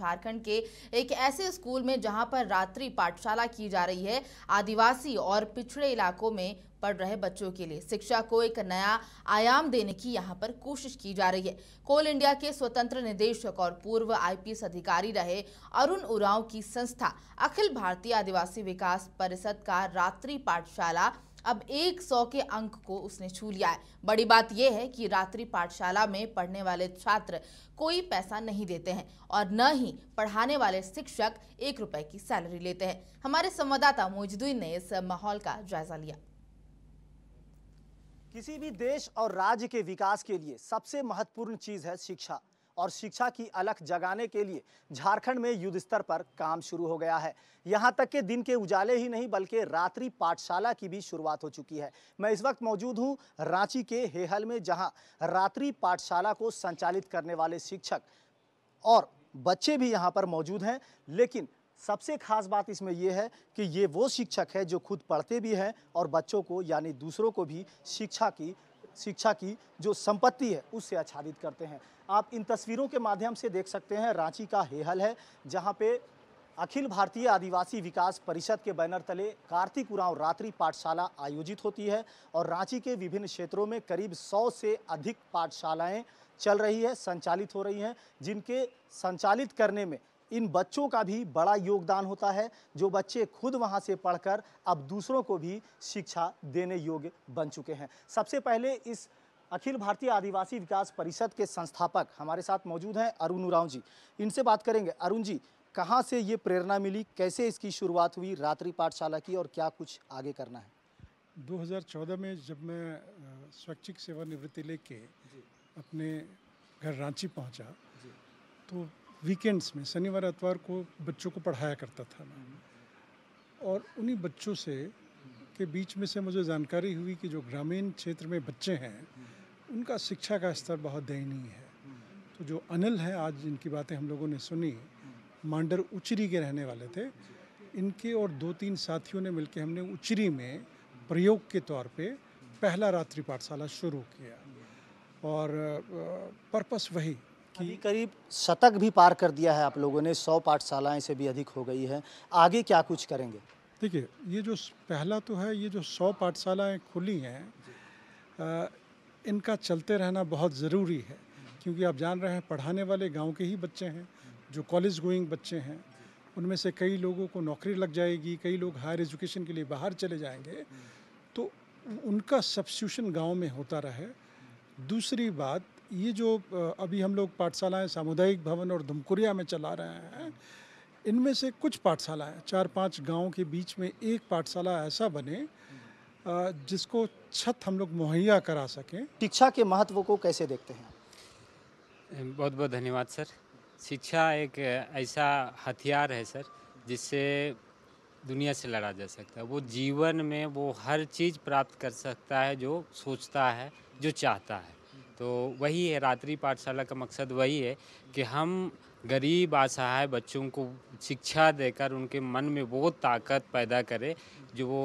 झारखंड के एक ऐसे स्कूल में जहां पर रात्रि पाठशाला की जा रही है आदिवासी और पिछड़े इलाकों में पढ़ रहे बच्चों के लिए शिक्षा को एक नया आयाम देने की यहाँ पर कोशिश की जा रही है कोल इंडिया के स्वतंत्र निदेशक और पूर्व आईपीएस अधिकारी रहे अरुण उरांव की संस्था अखिल भारतीय आदिवासी विकास परिषद का रात्रि पाठशाला अब 100 के अंक को उसने छू लिया है बड़ी बात यह है कि रात्रि पाठशाला में पढ़ने वाले छात्र कोई पैसा नहीं देते हैं और न ही पढ़ाने वाले शिक्षक एक रुपए की सैलरी लेते हैं हमारे संवाददाता मोजदुद्दीन ने इस माहौल का जायजा लिया किसी भी देश और राज्य के विकास के लिए सबसे महत्वपूर्ण चीज है शिक्षा और शिक्षा की अलख जगाने के लिए झारखंड में युद्ध स्तर पर काम शुरू हो गया है यहाँ तक कि दिन के उजाले ही नहीं बल्कि रात्रि पाठशाला की भी शुरुआत हो चुकी है मैं इस वक्त मौजूद हूँ रांची के हेहल में जहाँ रात्रि पाठशाला को संचालित करने वाले शिक्षक और बच्चे भी यहाँ पर मौजूद हैं लेकिन सबसे खास बात इसमें यह है कि ये वो शिक्षक है जो खुद पढ़ते भी हैं और बच्चों को यानी दूसरों को भी शिक्षा की शिक्षा की जो संपत्ति है उससे आच्छादित करते हैं आप इन तस्वीरों के माध्यम से देख सकते हैं रांची का हेहल है जहाँ पे अखिल भारतीय आदिवासी विकास परिषद के बैनर तले कार्तिक उरांव रात्रि पाठशाला आयोजित होती है और रांची के विभिन्न क्षेत्रों में करीब 100 से अधिक पाठशालाएं चल रही है संचालित हो रही हैं जिनके संचालित करने में इन बच्चों का भी बड़ा योगदान होता है जो बच्चे खुद वहाँ से पढ़कर अब दूसरों को भी शिक्षा देने योग्य बन चुके हैं सबसे पहले इस अखिल भारतीय आदिवासी विकास परिषद के संस्थापक हमारे साथ मौजूद हैं अरुण उराव जी इनसे बात करेंगे अरुण जी कहाँ से ये प्रेरणा मिली कैसे इसकी शुरुआत हुई रात्रि पाठशाला की और क्या कुछ आगे करना है 2014 में जब मैं स्वैच्छिक सेवानिवृत्ति लेके अपने घर रांची पहुंचा तो वीकेंड्स में शनिवार एतवार को बच्चों को पढ़ाया करता था मैं और उन्हीं बच्चों से के बीच में से मुझे जानकारी हुई कि जो ग्रामीण क्षेत्र में बच्चे हैं उनका शिक्षा का स्तर बहुत दयनीय है तो जो अनिल हैं आज जिनकी बातें हम लोगों ने सुनी मांडर उचरी के रहने वाले थे इनके और दो तीन साथियों ने मिलकर हमने उचरी में प्रयोग के तौर पे पहला रात्रि पाठशाला शुरू किया और पर्पस वही अभी करीब शतक भी पार कर दिया है आप लोगों ने सौ पाठशालाएँ से भी अधिक हो गई है आगे क्या कुछ करेंगे देखिए ये जो पहला तो है ये जो सौ पाठशालाएँ खुली हैं इनका चलते रहना बहुत ज़रूरी है क्योंकि आप जान रहे हैं पढ़ाने वाले गांव के ही बच्चे हैं जो कॉलेज गोइंग बच्चे हैं उनमें से कई लोगों को नौकरी लग जाएगी कई लोग हायर एजुकेशन के लिए बाहर चले जाएंगे तो उनका सब्सिट्यूशन गांव में होता रहे दूसरी बात ये जो अभी हम लोग पाठशालाएँ सामुदायिक भवन और धमकुरिया में चला रहे हैं इनमें से कुछ पाठशालाएँ चार पांच गाँव के बीच में एक पाठशाला ऐसा बने जिसको छत हम लोग मुहैया करा सकें शिक्षा के महत्व को कैसे देखते हैं बहुत बहुत धन्यवाद सर शिक्षा एक ऐसा हथियार है सर जिससे दुनिया से लड़ा जा सकता है वो जीवन में वो हर चीज़ प्राप्त कर सकता है जो सोचता है जो चाहता है तो वही है रात्रि पाठशाला का मकसद वही है कि हम गरीब असहाय बच्चों को शिक्षा देकर उनके मन में वो ताकत पैदा करें जो वो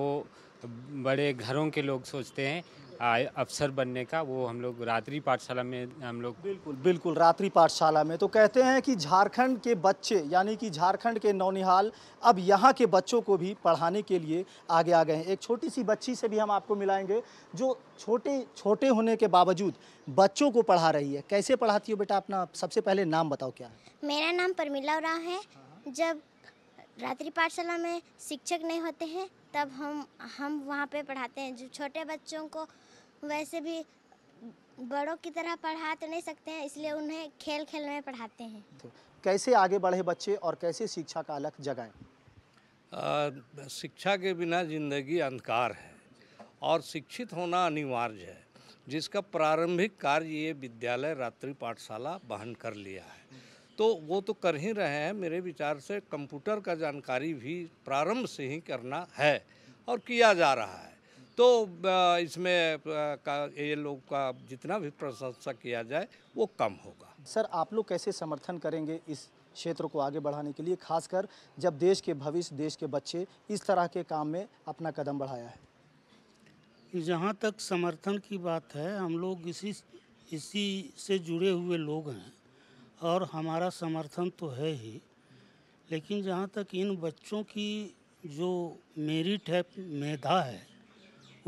बड़े घरों के लोग सोचते हैं आय अफसर बनने का वो हम लोग रात्रि पाठशाला में हम लोग बिल्कुल बिल्कुल रात्रि पाठशाला में तो कहते हैं कि झारखंड के बच्चे यानी कि झारखंड के नौनिहाल अब यहाँ के बच्चों को भी पढ़ाने के लिए आगे आ गए हैं एक छोटी सी बच्ची से भी हम आपको मिलाएंगे जो छोटे छोटे होने के बावजूद बच्चों को पढ़ा रही है कैसे पढ़ाती हो बेटा अपना सबसे पहले नाम बताओ क्या है मेरा नाम परमिला है जब रात्रि पाठशाला में शिक्षक नहीं होते हैं तब हम हम वहाँ पे पढ़ाते हैं जो छोटे बच्चों को वैसे भी बड़ों की तरह पढ़ा तो नहीं सकते हैं इसलिए उन्हें खेल खेल में पढ़ाते हैं तो कैसे आगे बढ़े बच्चे और कैसे शिक्षा का अलग जगह शिक्षा के बिना जिंदगी अंधकार है और शिक्षित होना अनिवार्य है जिसका प्रारंभिक कार्य ये विद्यालय रात्रि पाठशाला बहन कर लिया है तो वो तो कर ही रहे हैं मेरे विचार से कंप्यूटर का जानकारी भी प्रारंभ से ही करना है और किया जा रहा है तो इसमें का ये लोग का जितना भी प्रशंसा किया जाए वो कम होगा सर आप लोग कैसे समर्थन करेंगे इस क्षेत्र को आगे बढ़ाने के लिए खासकर जब देश के भविष्य देश के बच्चे इस तरह के काम में अपना कदम बढ़ाया है जहाँ तक समर्थन की बात है हम लोग इसी इसी से जुड़े हुए लोग हैं और हमारा समर्थन तो है ही लेकिन जहाँ तक इन बच्चों की जो मेरिट है मेधा है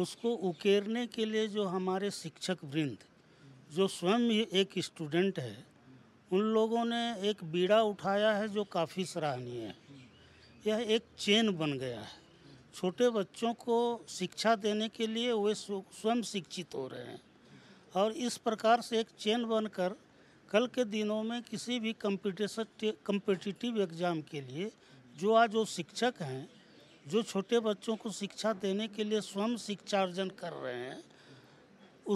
उसको उकेरने के लिए जो हमारे शिक्षक वृंद जो स्वयं एक स्टूडेंट है उन लोगों ने एक बीड़ा उठाया है जो काफ़ी सराहनीय है यह एक चेन बन गया है छोटे बच्चों को शिक्षा देने के लिए वे स्वयं शिक्षित हो रहे हैं और इस प्रकार से एक चेन बनकर कल के दिनों में किसी भी कम्पिटिशन कम्पिटिटिव एग्ज़ाम के लिए जो आज वो शिक्षक हैं जो छोटे बच्चों को शिक्षा देने के लिए स्वयं शिक्षा अर्जन कर रहे हैं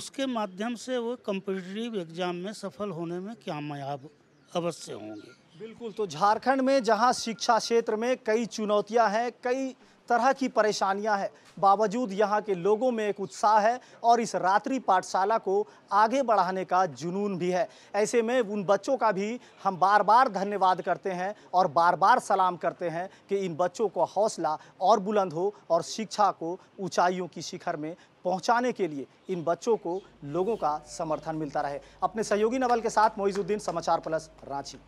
उसके माध्यम से वो कम्पिटिटिव एग्ज़ाम में सफल होने में कामयाब अवश्य होंगे बिल्कुल तो झारखंड में जहां शिक्षा क्षेत्र में कई चुनौतियां हैं कई तरह की परेशानियां हैं बावजूद यहां के लोगों में एक उत्साह है और इस रात्रि पाठशाला को आगे बढ़ाने का जुनून भी है ऐसे में उन बच्चों का भी हम बार बार धन्यवाद करते हैं और बार बार सलाम करते हैं कि इन बच्चों को हौसला और बुलंद हो और शिक्षा को ऊंचाइयों की शिखर में पहुंचाने के लिए इन बच्चों को लोगों का समर्थन मिलता रहे अपने सहयोगी नवल के साथ मोइजुद्दीन समाचार प्लस रांची